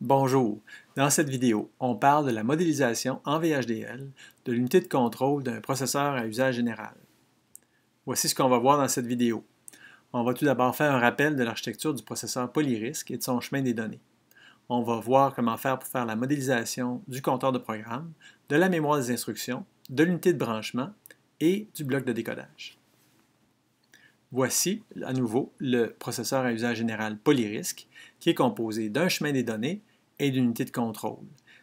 Bonjour! Dans cette vidéo, on parle de la modélisation en VHDL de l'unité de contrôle d'un processeur à usage général. Voici ce qu'on va voir dans cette vidéo. On va tout d'abord faire un rappel de l'architecture du processeur Polyrisk et de son chemin des données. On va voir comment faire pour faire la modélisation du compteur de programme, de la mémoire des instructions, de l'unité de branchement et du bloc de décodage. Voici à nouveau le processeur à usage général Polyrisk, qui est composé d'un chemin des données et unité de contrôle.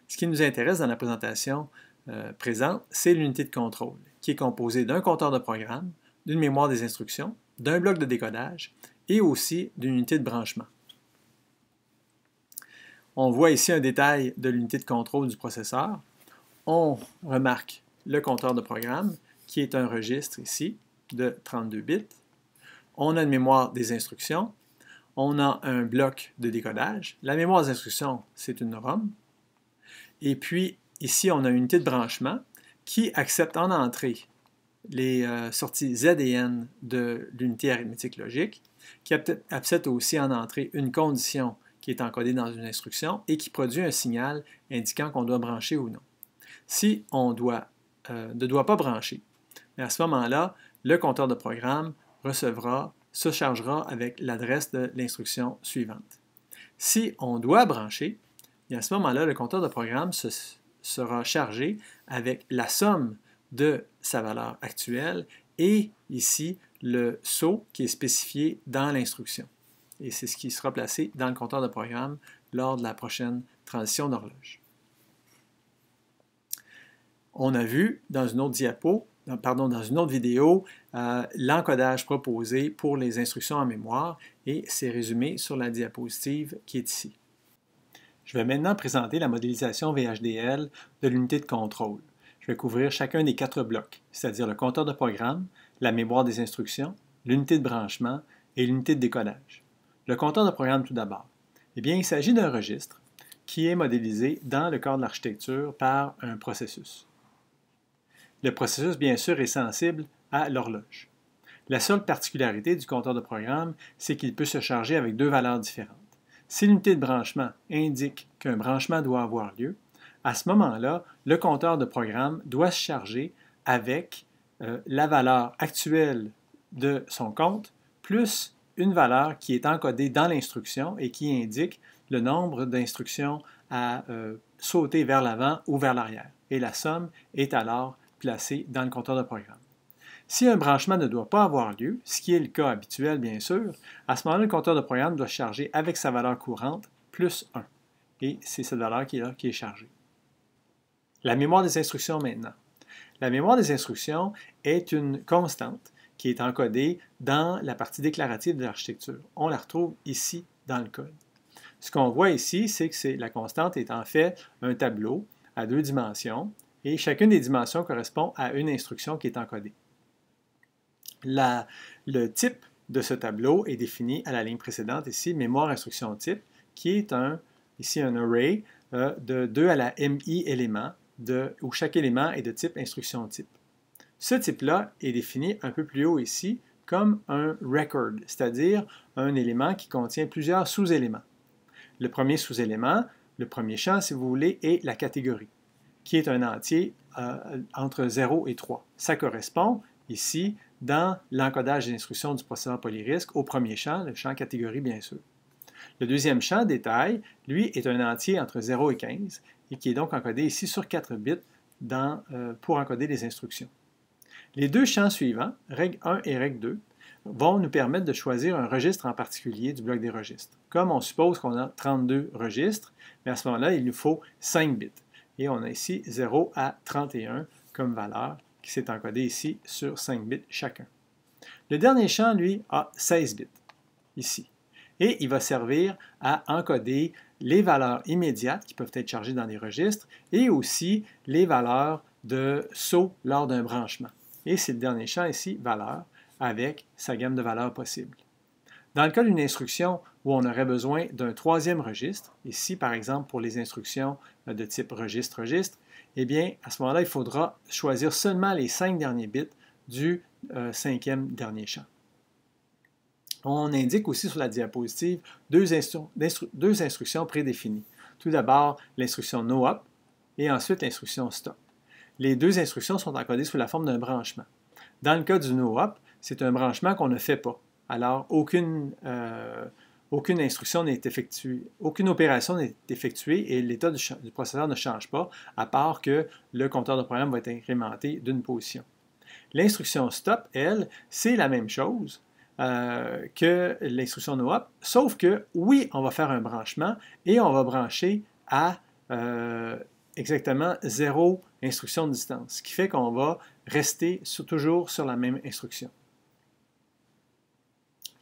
Ce qui nous intéresse dans la présentation euh, présente, c'est l'unité de contrôle, qui est composée d'un compteur de programme, d'une mémoire des instructions, d'un bloc de décodage et aussi d'une unité de branchement. On voit ici un détail de l'unité de contrôle du processeur. On remarque le compteur de programme, qui est un registre ici de 32 bits. On a une mémoire des instructions, on a un bloc de décodage. La mémoire d'instruction, c'est une ROM. Et puis, ici, on a une unité de branchement qui accepte en entrée les euh, sorties Z et N de l'unité arithmétique logique, qui accepte aussi en entrée une condition qui est encodée dans une instruction et qui produit un signal indiquant qu'on doit brancher ou non. Si on doit, euh, ne doit pas brancher, à ce moment-là, le compteur de programme recevra se chargera avec l'adresse de l'instruction suivante. Si on doit brancher, à ce moment-là, le compteur de programme sera chargé avec la somme de sa valeur actuelle et ici le saut qui est spécifié dans l'instruction. Et c'est ce qui sera placé dans le compteur de programme lors de la prochaine transition d'horloge. On a vu dans une autre diapo dans, pardon, dans une autre vidéo euh, l'encodage proposé pour les instructions en mémoire et c'est résumé sur la diapositive qui est ici. Je vais maintenant présenter la modélisation VHDL de l'unité de contrôle. Je vais couvrir chacun des quatre blocs, c'est-à-dire le compteur de programme, la mémoire des instructions, l'unité de branchement et l'unité de décodage. Le compteur de programme tout d'abord. Eh bien, il s'agit d'un registre qui est modélisé dans le corps de l'architecture par un processus. Le processus, bien sûr, est sensible à l'horloge. La seule particularité du compteur de programme, c'est qu'il peut se charger avec deux valeurs différentes. Si l'unité de branchement indique qu'un branchement doit avoir lieu, à ce moment-là, le compteur de programme doit se charger avec euh, la valeur actuelle de son compte plus une valeur qui est encodée dans l'instruction et qui indique le nombre d'instructions à euh, sauter vers l'avant ou vers l'arrière. Et la somme est alors placé dans le compteur de programme. Si un branchement ne doit pas avoir lieu, ce qui est le cas habituel bien sûr, à ce moment-là, le compteur de programme doit charger avec sa valeur courante plus 1. Et c'est cette valeur qui est là qui est chargée. La mémoire des instructions maintenant. La mémoire des instructions est une constante qui est encodée dans la partie déclarative de l'architecture. On la retrouve ici dans le code. Ce qu'on voit ici, c'est que la constante est en fait un tableau à deux dimensions et chacune des dimensions correspond à une instruction qui est encodée. le type de ce tableau est défini à la ligne précédente ici, mémoire instruction type, qui est un, ici un array euh, de 2 à la mi éléments, où chaque élément est de type instruction type. Ce type-là est défini un peu plus haut ici comme un record, c'est-à-dire un élément qui contient plusieurs sous-éléments. Le premier sous-élément, le premier champ si vous voulez, est la catégorie qui est un entier euh, entre 0 et 3. Ça correspond ici dans l'encodage instructions du processeur polyrisque au premier champ, le champ catégorie bien sûr. Le deuxième champ, détail, lui est un entier entre 0 et 15 et qui est donc encodé ici sur 4 bits euh, pour encoder les instructions. Les deux champs suivants, règle 1 et règle 2, vont nous permettre de choisir un registre en particulier du bloc des registres. Comme on suppose qu'on a 32 registres, mais à ce moment-là, il nous faut 5 bits. Et on a ici 0 à 31 comme valeur qui s'est encodée ici sur 5 bits chacun. Le dernier champ, lui, a 16 bits, ici. Et il va servir à encoder les valeurs immédiates qui peuvent être chargées dans les registres et aussi les valeurs de saut lors d'un branchement. Et c'est le dernier champ ici, valeur, avec sa gamme de valeurs possibles. Dans le cas d'une instruction où on aurait besoin d'un troisième registre, ici par exemple pour les instructions euh, de type registre-registre, eh bien à ce moment-là, il faudra choisir seulement les cinq derniers bits du euh, cinquième dernier champ. On indique aussi sur la diapositive deux, instructions prédéfinies. Tout d'abord, l'instruction no et ensuite l'instruction stop. Les deux instructions sont encodées sous la forme d'un branchement. Dans le cas du no-up, c'est un branchement qu'on ne fait pas. Alors, euh, aucune, instruction n'est effectuée, aucune opération n'est effectuée et l'état du, processeur ne change pas, à part que le compteur de programme va être incrémenté d'une position. L'instruction stop, elle, c'est la même chose euh, que l'instruction no op, sauf que oui, on va faire un branchement et on va brancher à euh, exactement zéro instruction de distance, ce qui fait qu'on va rester toujours sur la même instruction.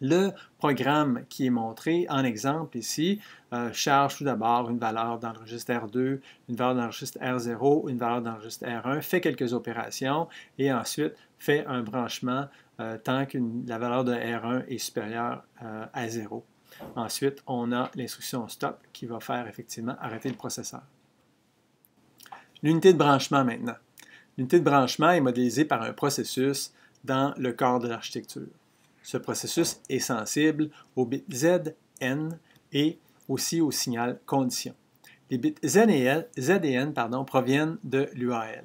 Le programme qui est montré en exemple ici euh, charge tout d'abord une valeur dans le registre R2, une valeur dans le registre R0, une valeur dans le registre R1, fait quelques opérations et ensuite fait un branchement euh, tant que la valeur de R1 est supérieure euh, à 0. Ensuite, on a l'instruction stop qui va faire effectivement arrêter le processeur. L'unité de branchement maintenant. L'unité de branchement est modélisée par un processus dans le corps de l'architecture. Ce processus est sensible aux bits Z, N et aussi au signal condition. Les bits Z et, N proviennent de l'UAL.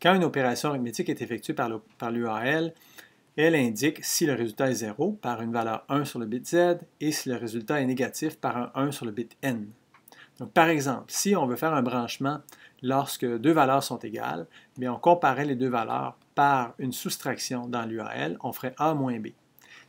Quand une opération arithmétique est effectuée par l'UAL, elle indique si le résultat est 0 par une valeur 1 sur le bit Z et si le résultat est négatif par un 1 sur le bit N. par exemple, si on veut faire un branchement lorsque deux valeurs sont égales, mais on comparait les deux valeurs par une soustraction dans l'UAL, on ferait A moins B.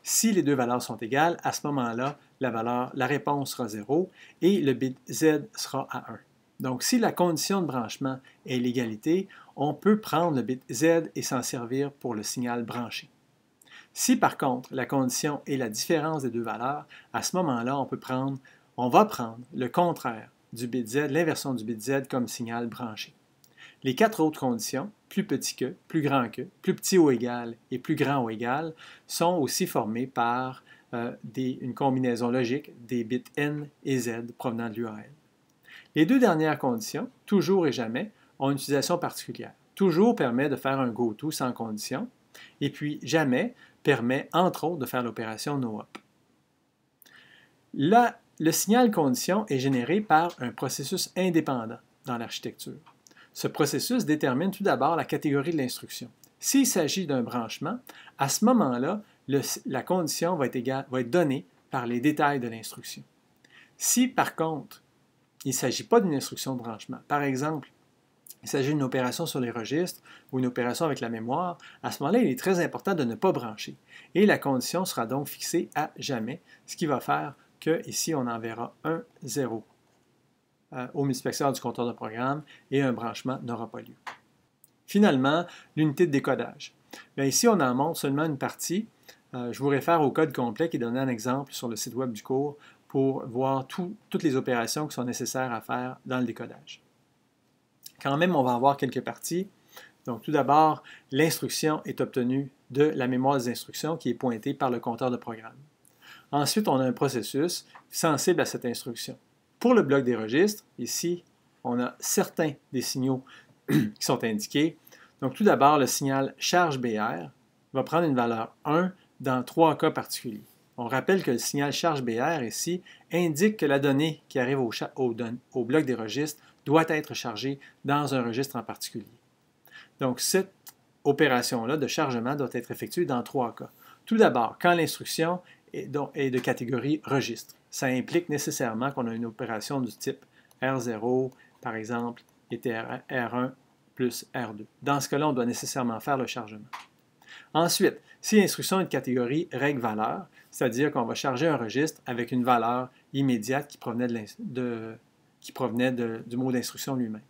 Si les deux valeurs sont égales, à ce moment-là, la, valeur, la réponse sera 0 et le bit Z sera à 1. Donc, si la condition de branchement est l'égalité, on peut prendre le bit Z et s'en servir pour le signal branché. Si par contre la condition est la différence des deux valeurs, à ce moment-là, on peut prendre, on va prendre le contraire du bit Z, l'inversion du bit Z comme signal branché. Les quatre autres conditions, plus petit que, plus grand que, plus petit ou égal et plus grand ou égal sont aussi formés par euh, une combinaison logique des bits n et z provenant de l'URL. Les deux dernières conditions, toujours et jamais, ont une utilisation particulière. Toujours permet de faire un goto sans condition, et puis jamais permet entre autres de faire l'opération no-op. Là, le signal condition est généré par un processus indépendant dans l'architecture. Ce processus détermine tout d'abord la catégorie de l'instruction. S'il s'agit d'un branchement, à ce moment-là, la condition va être, donnée par les détails de l'instruction. Si, par contre, il ne s'agit pas d'une instruction de branchement, par exemple, il s'agit d'une opération sur les registres ou une opération avec la mémoire, à ce moment-là, il est très important de ne pas brancher. Et la condition sera donc fixée à jamais, ce qui va faire que ici, on enverra un 0 Hein, au inspecteur du compteur de programme et un branchement n'aura pas lieu. Finalement, l'unité de décodage. ici, on en montre seulement une partie. Euh, je vous réfère au code complet qui est donné en exemple sur le site web du cours pour voir toutes les opérations qui sont nécessaires à faire dans le décodage. Quand même, on va avoir quelques parties. Donc, tout d'abord, l'instruction est obtenue de la mémoire des instructions qui est pointée par le compteur de programme. Ensuite, on a un processus sensible à cette instruction. Pour le bloc des registres, ici, on a certains des signaux qui sont indiqués. Donc tout d'abord, le signal charge BR va prendre une valeur 1 dans trois cas particuliers. On rappelle que le signal charge BR ici indique que la donnée qui arrive au, bloc des registres doit être chargée dans un registre en particulier. Donc cette opération-là de chargement doit être effectuée dans trois cas. Tout d'abord, quand l'instruction est de catégorie registre ça implique nécessairement qu'on a une opération du type R0, par exemple, et R1 plus R2. Dans ce cas-là, on doit nécessairement faire le chargement. Ensuite, si l'instruction est de catégorie règle-valeur, c'est-à-dire qu'on va charger un registre avec une valeur immédiate qui provenait, du mot d'instruction lui-même.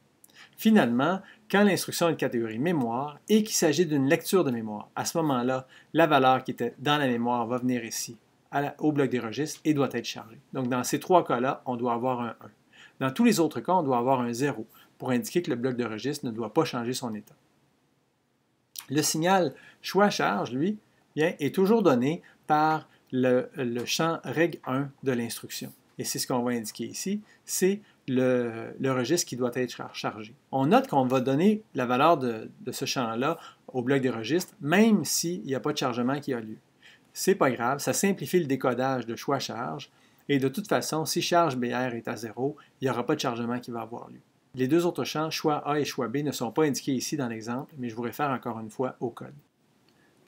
Finalement, quand l'instruction est de catégorie mémoire et qu'il s'agit d'une lecture de mémoire, à ce moment-là, la valeur qui était dans la mémoire va venir ici au bloc des registres et doit être chargé. Donc, dans ces trois cas-là, on doit avoir un 1. Dans tous les autres cas, on doit avoir un 0 pour indiquer que le bloc de registre ne doit pas changer son état. Le signal choix-charge, lui, bien, est toujours donné par le, champ reg 1 de l'instruction. Et c'est ce qu'on va indiquer ici, c'est le, registre qui doit être chargé. On note qu'on va donner la valeur de, de ce champ-là au bloc des registres, même s'il n'y a pas de chargement qui a lieu. C'est pas grave, ça simplifie le décodage de choix charge. Et de toute façon, si charge BR est à zéro, il n'y aura pas de chargement qui va avoir lieu. Les deux autres champs, choix A et choix B, ne sont pas indiqués ici dans l'exemple, mais je vous réfère encore une fois au code.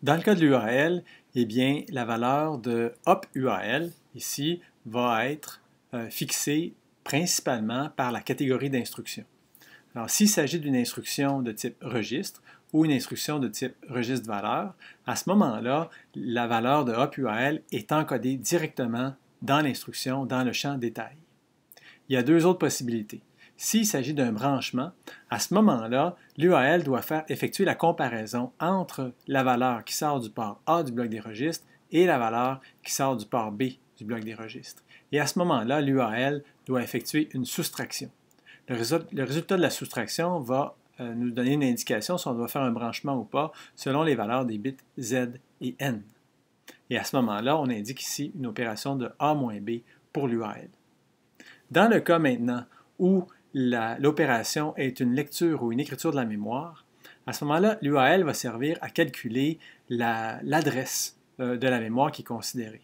Dans le cas de l'URL, eh bien, la valeur de hop URL, ici, va être euh, fixée principalement par la catégorie d'instruction. Alors, s'il s'agit d'une instruction de type registre, ou une instruction de type registre valeur, à ce moment-là, la valeur de hop est encodée directement dans l'instruction, dans le champ détail. Il y a deux autres possibilités. S'il s'agit d'un branchement, à ce moment-là, l'UAL doit faire effectuer la comparaison entre la valeur qui sort du port A du bloc des registres et la valeur qui sort du port B du bloc des registres. Et à ce moment-là, l'UAL doit effectuer une soustraction. Le résultat de la soustraction va euh, nous donner une indication si on doit faire un branchement ou pas selon les valeurs des bits Z et N. Et à ce moment-là, on indique ici une opération de A B pour l'UAL. Dans le cas maintenant où l'opération est une lecture ou une écriture de la mémoire, à ce moment-là, l'UAL va servir à calculer l'adresse euh, de la mémoire qui est considérée.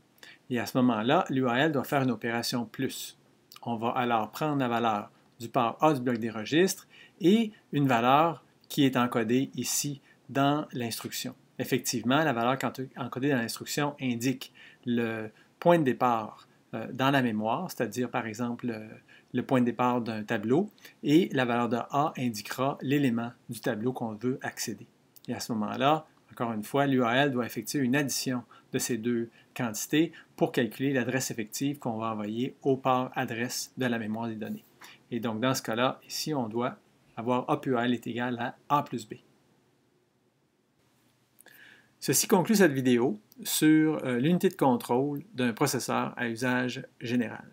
Et à ce moment-là, l'UAL doit faire une opération plus. On va alors prendre la valeur du par A du bloc des registres et une valeur qui est encodée ici dans l'instruction. Effectivement, la valeur encodée dans l'instruction indique le point de départ euh, dans la mémoire, c'est-à-dire par exemple euh, le point de départ d'un tableau, et la valeur de A indiquera l'élément du tableau qu'on veut accéder. Et à ce moment-là, encore une fois, l'URL doit effectuer une addition de ces deux quantités pour calculer l'adresse effective qu'on va envoyer au port adresse de la mémoire des données. Et donc, dans ce cas-là, ici, on doit avoir A plus L est égal à A plus B. Ceci conclut cette vidéo sur euh, l'unité de contrôle d'un processeur à usage général.